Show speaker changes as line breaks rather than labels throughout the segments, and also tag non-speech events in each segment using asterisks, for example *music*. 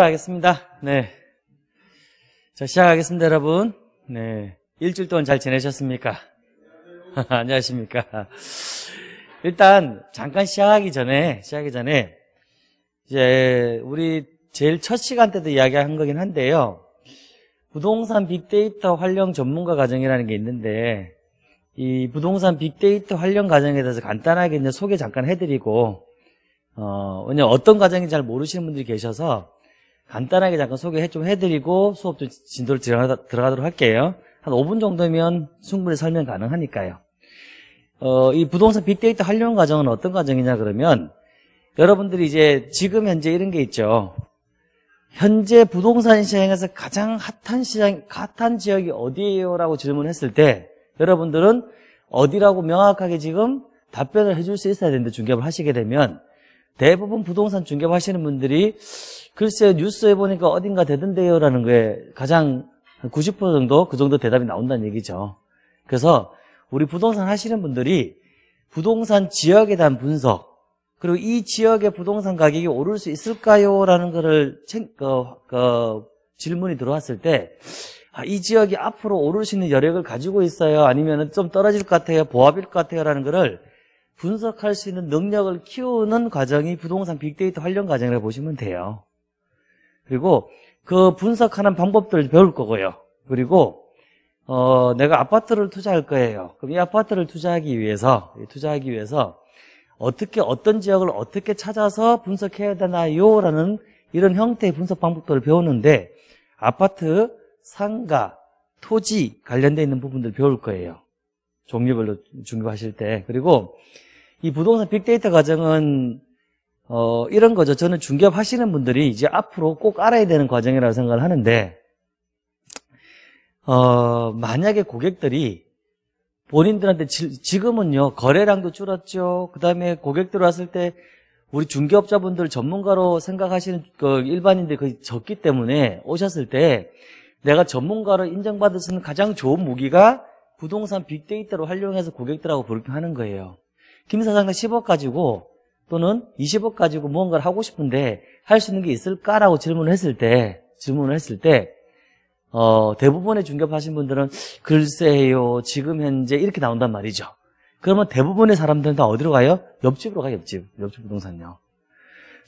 시작하겠습니다. 네. 자, 시작하겠습니다, 여러분. 네. 일주일 동안 잘 지내셨습니까? *laughs* 안녕하십니까. 일단, 잠깐 시작하기 전에, 시작하기 전에, 이제, 우리 제일 첫 시간 때도 이야기한 거긴 한데요. 부동산 빅데이터 활용 전문가 과정이라는 게 있는데, 이 부동산 빅데이터 활용 과정에 대해서 간단하게 이제 소개 잠깐 해드리고, 어, 왜냐 어떤 과정인지 잘 모르시는 분들이 계셔서, 간단하게 잠깐 소개 좀 해드리고 수업 좀 진도를 들어가, 도록 할게요. 한 5분 정도면 충분히 설명 가능하니까요. 어, 이 부동산 빅데이터 활용 과정은 어떤 과정이냐 그러면 여러분들이 이제 지금 현재 이런 게 있죠. 현재 부동산 시장에서 가장 핫한 시장, 핫한 지역이 어디예요? 라고 질문했을 때 여러분들은 어디라고 명확하게 지금 답변을 해줄 수 있어야 되는데 중개업을 하시게 되면 대부분 부동산 중개업 하시는 분들이 글쎄 뉴스에 보니까 어딘가 되던데요 라는 거에 가장 90% 정도 그 정도 대답이 나온다는 얘기죠. 그래서 우리 부동산 하시는 분들이 부동산 지역에 대한 분석 그리고 이 지역의 부동산 가격이 오를 수 있을까요? 라는 거를 챙, 그, 그, 질문이 들어왔을 때, 아, 이 지역이 앞으로 오를 수 있는 여력을 가지고 있어요? 아니면 좀 떨어질 것 같아요? 보합일 것 같아요? 라는 거를 분석할 수 있는 능력을 키우는 과정이 부동산 빅데이터 활용 과정이라고 보시면 돼요. 그리고 그 분석하는 방법들을 배울 거고요. 그리고 어, 내가 아파트를 투자할 거예요. 그럼 이 아파트를 투자하기 위해서 투자하기 위해서 어떻게 어떤 지역을 어떻게 찾아서 분석해야 되나요라는 이런 형태의 분석 방법들을 배우는데 아파트, 상가, 토지 관련되어 있는 부분들 배울 거예요. 종류별로 준비하실 때 그리고 이 부동산 빅데이터 과정은 어, 이런 거죠. 저는 중개업 하시는 분들이 이제 앞으로 꼭 알아야 되는 과정이라고 생각을 하는데, 어, 만약에 고객들이 본인들한테 지, 금은요 거래량도 줄었죠. 그 다음에 고객들 왔을 때 우리 중개업자분들 전문가로 생각하시는 그 일반인들이 거의 적기 때문에 오셨을 때 내가 전문가로 인정받을 수 있는 가장 좋은 무기가 부동산 빅데이터로 활용해서 고객들하고 그렇게 하는 거예요. 김 사장님 10억 가지고 또는 20억 가지고 무언가를 하고 싶은데 할 수 있는 게 있을까라고 질문을 했을 때 질문을 했을 때 어, 대부분의 중개하신 업 분들은 글쎄요 지금 현재 이렇게 나온단 말이죠. 그러면 대부분의 사람들은 다 어디로 가요? 옆집으로 가요. 옆집. 옆집 부동산요.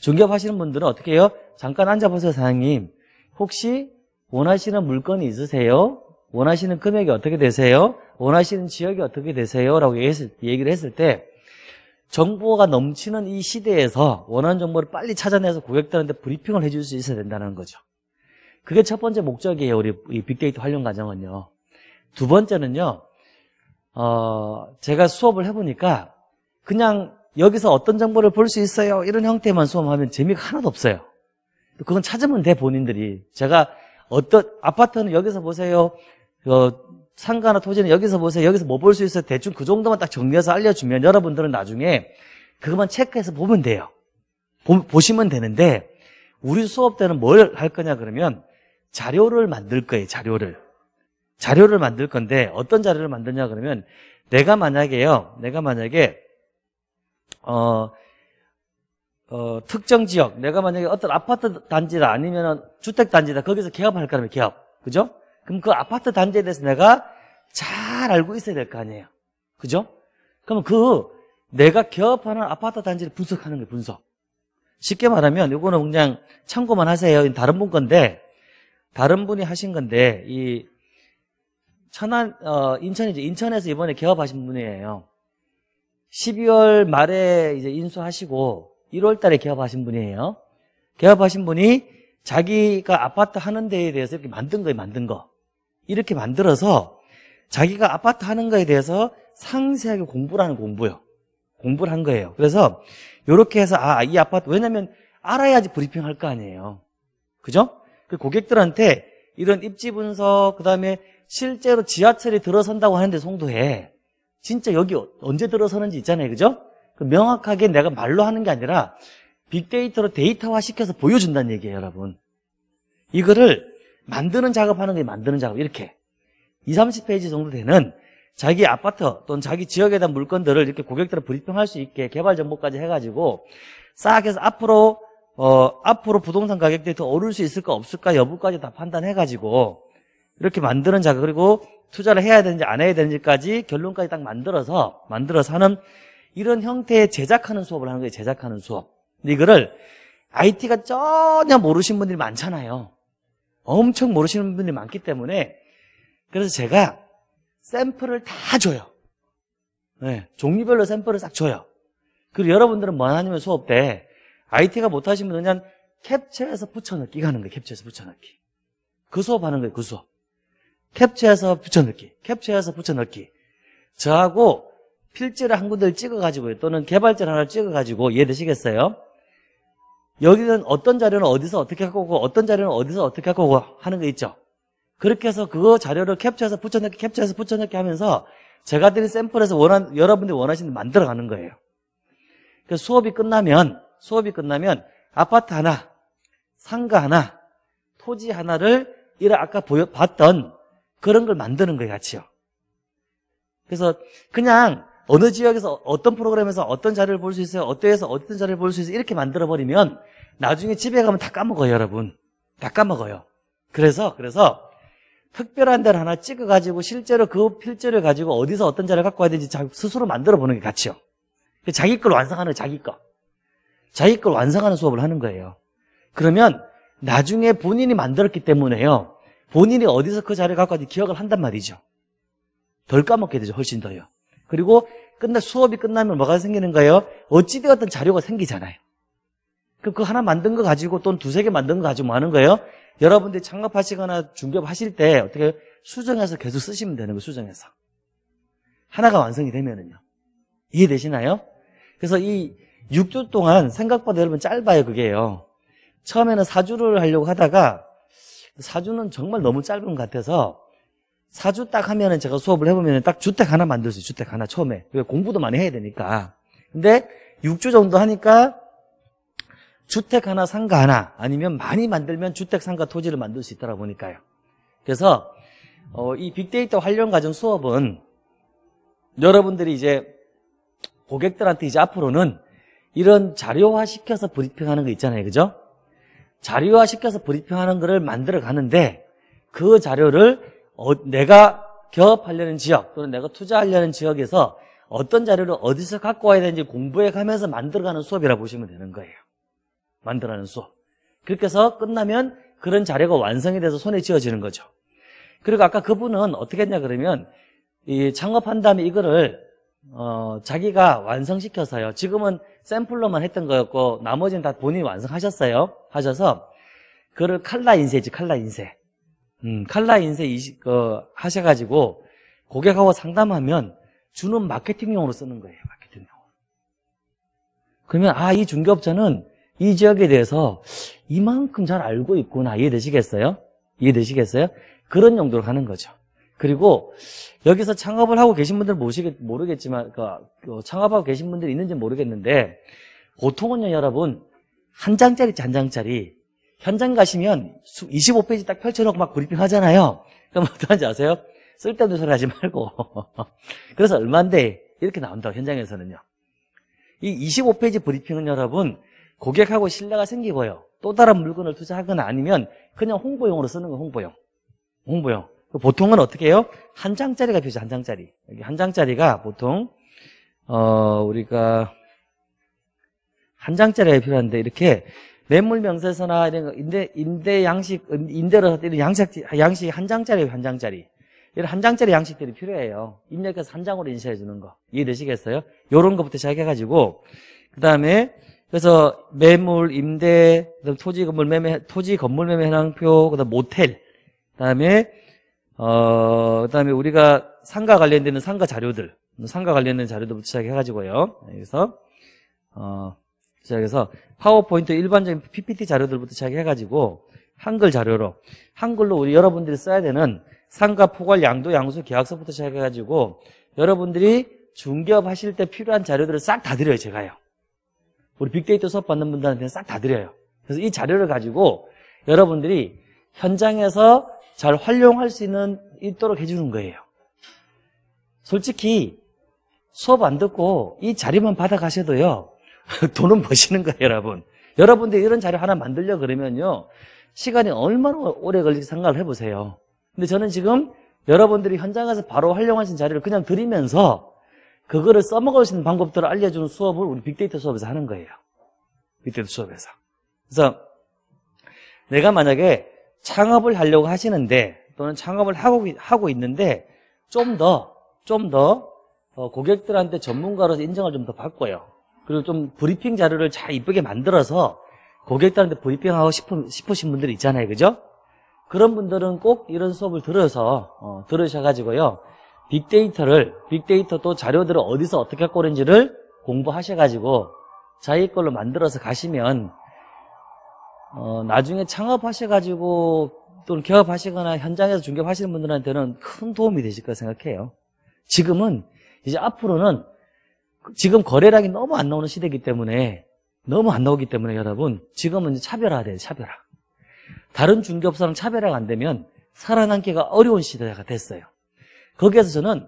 중개업하시는 분들은 어떻게 해요? 잠깐 앉아보세요, 사장님. 혹시 원하시는 물건이 있으세요? 원하시는 금액이 어떻게 되세요? 원하시는 지역이 어떻게 되세요? 라고 얘기를 했을 때 정보가 넘치는 이 시대에서 원하는 정보를 빨리 찾아내서 고객들한테 브리핑을 해줄 수 있어야 된다는 거죠. 그게 첫 번째 목적이에요. 우리 빅데이터 활용 과정은요. 두 번째는요. 어, 제가 수업을 해보니까 그냥 여기서 어떤 정보를 볼 수 있어요. 이런 형태만 수업하면 재미가 하나도 없어요. 그건 찾으면 돼 본인들이. 제가 어떤 아파트는 여기서 보세요. 어, 상가나 토지는 여기서 보세요. 여기서 뭐 볼 수 있어요. 대충 그 정도만 딱 정리해서 알려주면 여러분들은 나중에 그것만 체크해서 보면 돼요. 보, 시면 되는데 우리 수업 때는 뭘 할 거냐 그러면 자료를 만들 거예요. 자료를. 자료를 만들 건데 어떤 자료를 만드냐 그러면 내가 만약에요. 내가 만약에 어, 어 특정 지역 내가 만약에 어떤 아파트 단지다 아니면 주택 단지다 거기서 개업할 거라면 개업. 그죠? 그럼 그 아파트 단지에 대해서 내가 잘 알고 있어야 될 거 아니에요. 그죠? 그럼 그 내가 개업하는 아파트 단지를 분석하는 게 분석. 쉽게 말하면 이거는 그냥 참고만 하세요. 다른 분 건데 다른 분이 하신 건데 이 천안 어, 인천이죠. 인천에서 이번에 개업하신 분이에요. 12월 말에 이제 인수하시고 1월 달에 개업하신 분이에요. 개업하신 분이 자기가 아파트 하는 데에 대해서 이렇게 만든 거예요, 만든 거. 이렇게 만들어서 자기가 아파트 하는 거에 대해서 상세하게 공부를 하는 공부요. 공부를 한 거예요. 그래서 이렇게 해서 아, 이 아파트 왜냐면 알아야지 브리핑 할 거 아니에요. 그죠? 그 고객들한테 이런 입지 분석 그다음에 실제로 지하철이 들어선다고 하는데 송도에 진짜 여기 언제 들어서는지 있잖아요. 그죠? 그 명확하게 내가 말로 하는 게 아니라 빅데이터로 데이터화 시켜서 보여준다는 얘기예요, 여러분. 이거를 만드는 작업하는 게 만드는 작업 이렇게 20, 30페이지 정도 되는 자기 아파트 또는 자기 지역에 대한 물건들을 이렇게 고객들을 브리핑할 수 있게 개발 정보까지 해가지고 싹 해서 앞으로 어, 앞으로 부동산 가격들이 더 오를 수 있을까 없을까 여부까지 다 판단해가지고 이렇게 만드는 작업 그리고 투자를 해야 되는지 안 해야 되는지까지 결론까지 딱 만들어서 만들어서 하는 이런 형태의 제작하는 수업을 하는 거예요 제작하는 수업 근데 이거를 IT가 전혀 모르신 분들이 많잖아요 엄청 모르시는 분들이 많기 때문에 그래서 제가 샘플을 다 줘요. 네, 종류별로 샘플을 싹 줘요. 그리고 여러분들은 뭐하냐면 수업 때 IT가 못하신 분은 그냥 캡처해서 붙여넣기 가는 거예요. 캡처해서 붙여넣기. 그 수업 하는 거예요. 그 수업. 캡처해서 붙여넣기. 캡처해서 붙여넣기. 저하고 필지를 한 군데를 찍어가지고 또는 개발자를 하나 찍어가지고 이해되시겠어요? 여기는 어떤 자료는 어디서 어떻게 갖고 오고 어떤 자료는 어디서 어떻게 갖고 오고 하는 거 있죠. 그렇게 해서 그 자료를 캡처해서 붙여넣기 캡처해서 붙여넣기 하면서 제가 드린 샘플에서 원한 여러분들이 원하시는 만들어 가는 거예요. 그 수업이 끝나면 수업이 끝나면 아파트 하나, 상가 하나, 토지 하나를 이런 아까 보여 봤던 그런 걸 만드는 거예요, 같이요. 그래서 그냥 어느 지역에서 어떤 프로그램에서 어떤 자료를 볼 수 있어요? 어때서 어떤 자료를 볼 수 있어요? 이렇게 만들어버리면 나중에 집에 가면 다 까먹어요, 여러분. 다 까먹어요. 그래서, 그래서 특별한 데를 하나 찍어가지고 실제로 그 필지를 가지고 어디서 어떤 자료를 갖고 와야 되는지 스스로 만들어보는 게 가치요. 자기 걸 완성하는 자기 거. 자기 걸 완성하는 수업을 하는 거예요. 그러면 나중에 본인이 만들었기 때문에요. 본인이 어디서 그 자료를 갖고 왔는지 기억을 한단 말이죠. 덜 까먹게 되죠, 훨씬 더요. 그리고 끝나 수업이 끝나면 뭐가 생기는가요? 어찌되었던 자료가 생기잖아요. 그 하나 만든 거 가지고 또는 두세 개 만든 거 가지고 뭐 하는 거예요? 여러분들이 창업하시거나 중개업하실 때 어떻게 수정해서 계속 쓰시면 되는 거예요. 수정해서. 하나가 완성이 되면은요. 이해되시나요? 그래서 이 6주 동안 생각보다 여러분 짧아요. 그게요. 처음에는 4주를 하려고 하다가 4주는 정말 너무 짧은 것 같아서 사주 딱 하면은 제가 수업을 해보면은 딱 주택 하나 만들 수 있어요. 주택 하나 처음에. 공부도 많이 해야 되니까. 근데 6주 정도 하니까 주택 하나, 상가 하나 아니면 많이 만들면 주택, 상가, 토지를 만들 수 있다라 보니까요. 그래서 어, 이 빅데이터 활용 과정 수업은 여러분들이 이제 고객들한테 이제 앞으로는 이런 자료화 시켜서 브리핑하는 거 있잖아요. 그죠? 자료화 시켜서 브리핑하는 거를 만들어 가는데 그 자료를 어, 내가 개업하려는 지역 또는 내가 투자하려는 지역에서 어떤 자료를 어디서 갖고 와야 되는지 공부해 가면서 만들어가는 수업이라 보시면 되는 거예요. 만들어가는 수업. 그렇게 해서 끝나면 그런 자료가 완성이 돼서 손에 쥐어지는 거죠. 그리고 아까 그분은 어떻게 했냐 그러면 이 창업한 다음에 이거를 어, 자기가 완성시켜서요. 지금은 샘플로만 했던 거였고 나머지는 다 본인이 완성하셨어요. 하셔서 그를 칼라 인쇄지 칼라 인쇄. 음, 칼라 인쇄 이 어, 하셔가지고 고객하고 상담하면 주는 마케팅용으로 쓰는 거예요. 마케팅용으로. 그러면 아, 이 중개업자는 이 지역에 대해서 이만큼 잘 알고 있구나. 이해되시겠어요? 이해되시겠어요? 그런 용도로 가는 거죠. 그리고 여기서 창업을 하고 계신 분들 모시겠, 모르겠지만, 그러니까 그 창업하고 계신 분들이 있는지 모르겠는데, 보통은요, 여러분, 한 장짜리, 한 장짜리 현장 가시면 25페이지 딱 펼쳐놓고 막 브리핑 하잖아요. 그럼 *laughs* 어떠한지 아세요? 쓸데없는 소리 하지 말고. *laughs* 그래서 얼만데 이렇게 나온다고 현장에서는요. 이 25페이지 브리핑은 여러분 고객하고 신뢰가 생기고요. 또 다른 물건을 투자하거나 아니면 그냥 홍보용으로 쓰는 거 홍보용. 홍보용. 그 보통은 어떻게 해요? 한 장짜리가 필요죠. 한 장짜리. 여기 한 장짜리가 보통 어 우리가 한 장짜리가 필요한데 이렇게 매물 명세서나 이런 거 임대 임대 양식 임대로 음, 이런 양식 양식 한 장짜리 한 장짜리 이런 한 장짜리 양식들이 필요해요. 입력해서 한 장으로 인쇄해 주는 거 이해되시겠어요? 요런 것부터 시작해가지고 그 다음에 그래서 매물 임대 그다음 토지 건물 매매 토지 건물 매매 현황표 그다음 모텔 그다음에 어 그다음에 우리가 상가 관련되는 상가 자료들 상가 관련된 자료들부터 시작해가지고요. 그래서 어 자, 그래서 파워포인트 일반적인 PPT 자료들부터 시작해가지고 한글 자료로 한글로 우리 여러분들이 써야 되는 상가 포괄 양도 양수 계약서부터 시작해가지고 여러분들이 중개업 하실 때 필요한 자료들을 싹 다 드려요 제가요 우리 빅데이터 수업 받는 분들한테는 싹 다 드려요 그래서 이 자료를 가지고 여러분들이 현장에서 잘 활용할 수 있는 있도록 해주는 거예요 솔직히 수업 안 듣고 이 자료만 받아가셔도요 *laughs* 돈은 버시는 거예요, 여러분. 여러분들 이런 자료 하나 만들려 그러면요. 시간이 얼마나 오래 걸릴지 생각을 해보세요. 근데 저는 지금 여러분들이 현장에서 바로 활용하신 자료를 그냥 드리면서 그거를 써먹을 수 있는 방법들을 알려주는 수업을 우리 빅데이터 수업에서 하는 거예요. 빅데이터 수업에서. 그래서 내가 만약에 창업을 하려고 하시는데 또는 창업을 하고, 하고 있는데 좀 더, 좀더 어, 고객들한테 전문가로서 인정을 좀 더 받고요. 그리고 좀 브리핑 자료를 잘 이쁘게 만들어서 고객들한테 브리핑하고 싶으, 신 분들 있잖아요. 그죠? 그런 분들은 꼭 이런 수업을 들어서 어, 들으셔가지고요. 빅데이터를 빅데이터 또 자료들을 어디서 어떻게 갖고 오는지를 공부하셔가지고 자기 걸로 만들어서 가시면 어, 나중에 창업하셔가지고 또는 개업하시거나 현장에서 중개하시는 분들한테는 큰 도움이 되실 거라 생각해요. 지금은 이제 앞으로는 지금 거래량이 너무 안 나오는 시대이기 때문에 너무 안 나오기 때문에 여러분 지금은 차별화 돼요 차별화 다른 중개업사랑 차별화가 안 되면 살아남기가 어려운 시대가 됐어요 거기에서 저는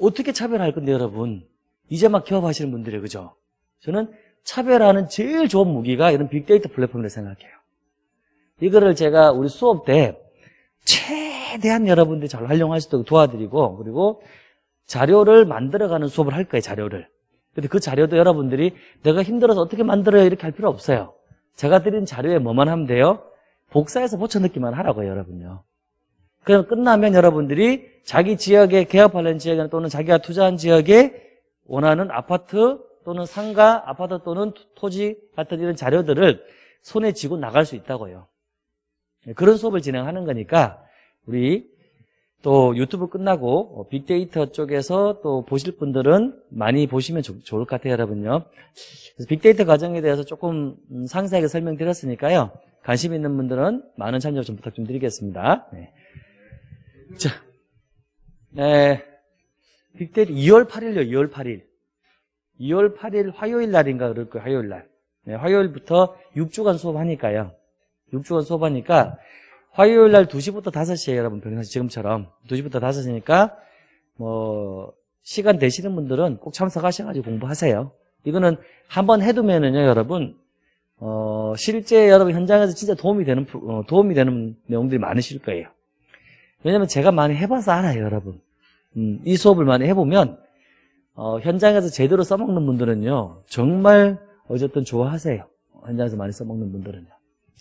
어떻게 차별할 화 건데 여러분 이제 막 개업하시는 분들이 에요 그죠 저는 차별화는 제일 좋은 무기가 이런 빅데이터 플랫폼이라고 생각해요 이거를 제가 우리 수업 때 최대한 여러분들이 잘 활용할 수 있도록 도와드리고 그리고 자료를 만들어가는 수업을 할 거예요 자료를 근데 그 자료도 여러분들이 내가 힘들어서 어떻게 만들어요 이렇게 할 필요 없어요. 제가 드린 자료에 뭐만 하면 돼요? 복사해서 붙여 넣기만 하라고요, 여러분요. 그럼 끝나면 여러분들이 자기 지역에 개업하는 려 지역이나 또는 자기가 투자한 지역에 원하는 아파트 또는 상가, 아파트 또는 토지 같은 이런 자료들을 손에 쥐고 나갈 수 있다고요. 네, 그런 수업을 진행하는 거니까 우리 또 유튜브 끝나고 어, 빅데이터 쪽에서 또 보실 분들은 많이 보시면 좋, 좋을 것 같아요 여러분요 그래서 빅데이터 과정에 대해서 조금 음, 상세하게 설명드렸으니까요 관심 있는 분들은 많은 참여 좀 부탁 좀 드리겠습니다 네. 자, 네, 빅데이터 2월 8일요 2월 8일 2월 8일 화요일 날인가 그럴 거예요 화요일 날 네, 화요일부터 6주간 수업하니까요 6주간 수업하니까 화요일 날 2시부터 5시에 여러분 평상시 지금처럼 2시부터 5시니까 뭐 시간 되시는 분들은 꼭 참석하셔가지고 공부하세요. 이거는 한번 해두면은요 여러분 어, 실제 여러분 현장에서 진짜 도움이 되는 어, 도움이 되는 내용들이 많으실 거예요. 왜냐면 제가 많이 해봐서 알아요 여러분. 음, 이 수업을 많이 해보면 어, 현장에서 제대로 써먹는 분들은요 정말 어쨌든 좋아하세요. 현장에서 많이 써먹는 분들은요.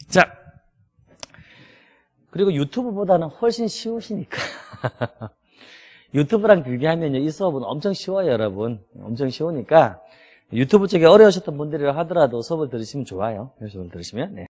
자. 그리고 유튜브보다는 훨씬 쉬우시니까. *laughs* 유튜브랑 비교하면이 수업은 엄청 쉬워요, 여러분. 엄청 쉬우니까 유튜브 쪽에 어려우셨던 분들이라 하더라도 수업을 들으시면 좋아요. 수업을 들으시면. 네.